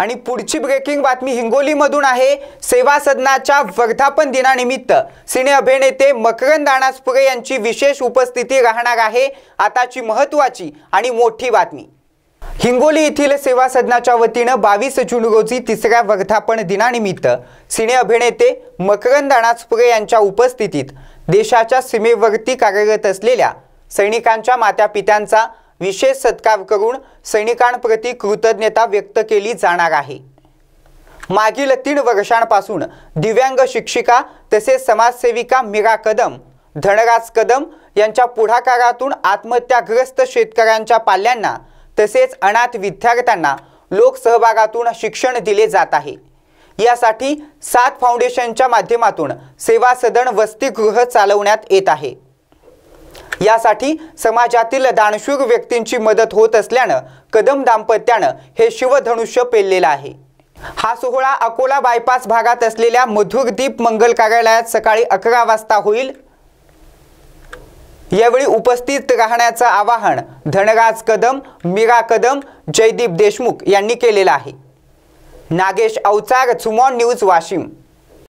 आणि पुढची ब्रेकिंग बातमी हिंगोलीमधून आहे सेवा सदनाच्या वर्धापन दिनानिमित्त सिने अभिनेते मकरंद दाणासपुरे यांची विशेष उपस्थिती राहणार आहे आताची महत्त्वाची आणि मोठी बातमी हिंगोली येथील सेवा सदनाच्या वतीनं बावीस जून रोजी तिसऱ्या वर्धापन दिनानिमित्त सिने अभिनेते मकरंद दाणासपुरे यांच्या उपस्थितीत देशाच्या सीमेवरती कार्यरत असलेल्या सैनिकांच्या पित्यांचा विशेष सत्कार करून सैनिकांप्रती कृतज्ञता व्यक्त केली जाणार आहे मागील तीन वर्षांपासून दिव्यांग शिक्षिका तसेच समाजसेविका मीरा कदम धनराज कदम यांच्या पुढाकारातून आत्महत्याग्रस्त शेतकऱ्यांच्या पाल्यांना तसेच अनाथ विद्यार्थ्यांना लोकसहभागातून शिक्षण दिले जात आहे यासाठी सात फाउंडेशनच्या माध्यमातून सेवा सदन वसतिगृह चालवण्यात येत आहे यासाठी समाजातील दानशूर व्यक्तींची मदत होत असल्यानं कदम दाम्पत्यानं हे शिवधनुष्य पेललेलं आहे हा सोहळा अकोला बायपास भागात असलेल्या मधुरदीप मंगल कार्यालयात सकाळी अकरा वाजता होईल यावेळी उपस्थित राहण्याचं आवाहन धनराज कदम मीरा कदम जयदीप देशमुख यांनी केलेलं आहे नागेश अवचार चुमॉन न्यूज वाशिम